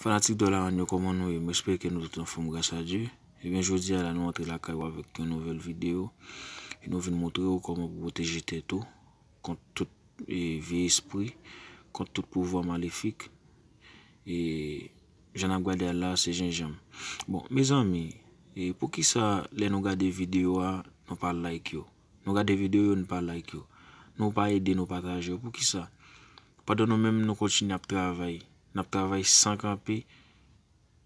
Fanatik do la an yo koman nou, e? m espere ke nou tout an fom grasa di. E ben jodi ala nou antre la kaywa vek yon nouvel video. E nou vin moutre yo koman pou bote jete tou. Kont tout e, vie espri. Kont tout pouvo malifik. E janan gwa de Allah se jenjam. Bon, me zami, e, pou ki sa le nou gade video a, nou pa like yo. Nou gade video yo, nou pa like yo. Nou pa ede, nou pa traje yo. Pou ki sa, padon nou menm nou kontin ap travayi. Nap travay san kapi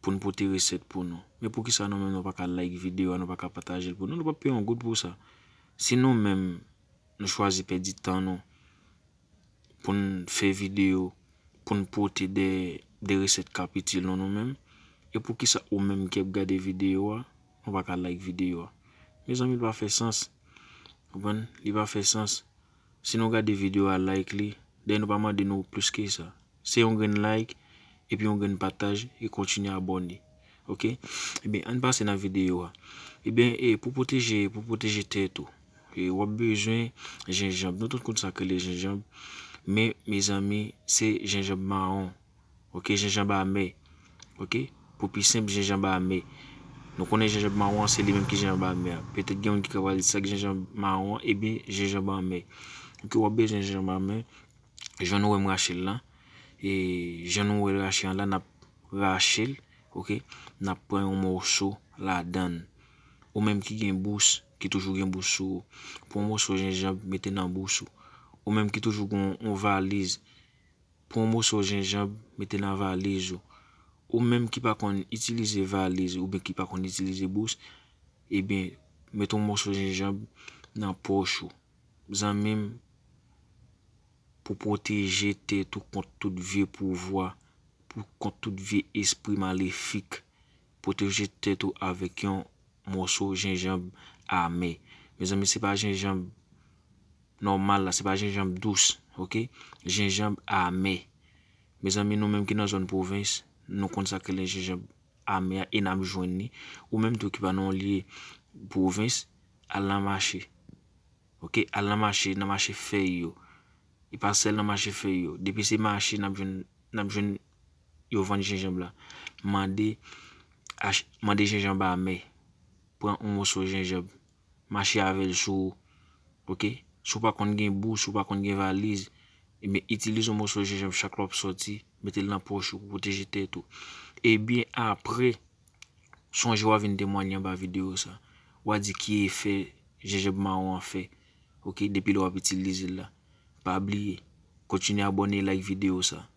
pou nou pote resept pou nou. Me pou ki sa nou men nou pa ka like videyo, nou pa ka pataje pou nou. Nou nou pa pi an gout pou sa. Si nou men nou chwazi pe di tan nou pou nou fe videyo pou nou pote de resept kapi ti nou nou men. E pou ki sa ou men kep gade videyo a, nou pa ka like videyo a. Me zan mi ba fe sans. O bon, li ba fe sans. Si nou gade videyo a like li, dey nou pa man de nou plus ki sa. E pi yon gen pataj e kontinye abonni. Ok? E ben, an basen nan videyo a. E ben, e pou poteje, pou poteje tetou. E wap bejwen jenjab. Non ton kon sa kele jenjab. Men, me zami, se jenjab maron. Ok? Jenjab a me. Ok? Pou pi semp jenjab a me. Non konen jenjab maron, se li men ki jenjab a me. Petet gen yon ki kavali sa jenjab maron, e bin jenjab a me. Ok, wap bejwen jenjab a me. Ok, jenjab maron, jenjab a me. E janon wè rachè an la na rachèl, ok, na pwen yon morsou la dan. Ou mèm ki gen bous ki toujou gen bousou, pou morsou jenjab meten nan bousou. Ou mèm ki toujou gen yon valiz, pou morsou jenjab meten nan valizou. Ou mèm ki pa kon itilize valiz ou be ki pa kon itilize bous, e ben meton morsou jenjab nan porsou. Zan mèm. pou pote jete tou kont tout vie pou vwa, pou kont tout vie espri malefik, pote jete tou avek yon mousso jenjamb ame. Me zami, se pa jenjamb normal la, se pa jenjamb douz, ok? Jenjamb ame. Me zami, nou menm ki nan zon bovins, nou kont sa kele jenjamb ame a enam jwenni, ou menm tou ki pa nan liye bovins, alamache, ok? Alamache, namache feyo. I pa sel nan manche fe yo. Depi se manche nan mwen yo vande jengem eh la. Mande jengem ba me. Pwen un moun so jengem. Manche avèl sou. Ok. Sou pa kon gen bou. Sou pa kon gen valiz. E me itilize un moun so jengem chaklop soti. Mete l nan pochou. Bote jete etou. E bi apre. Son jwa vin demwanyan ba video sa. Wadi ki e fe jengem man wan fe. Ok. Depi l wap itilize la. Pas oublier, continuez à abonner, like vidéo ça.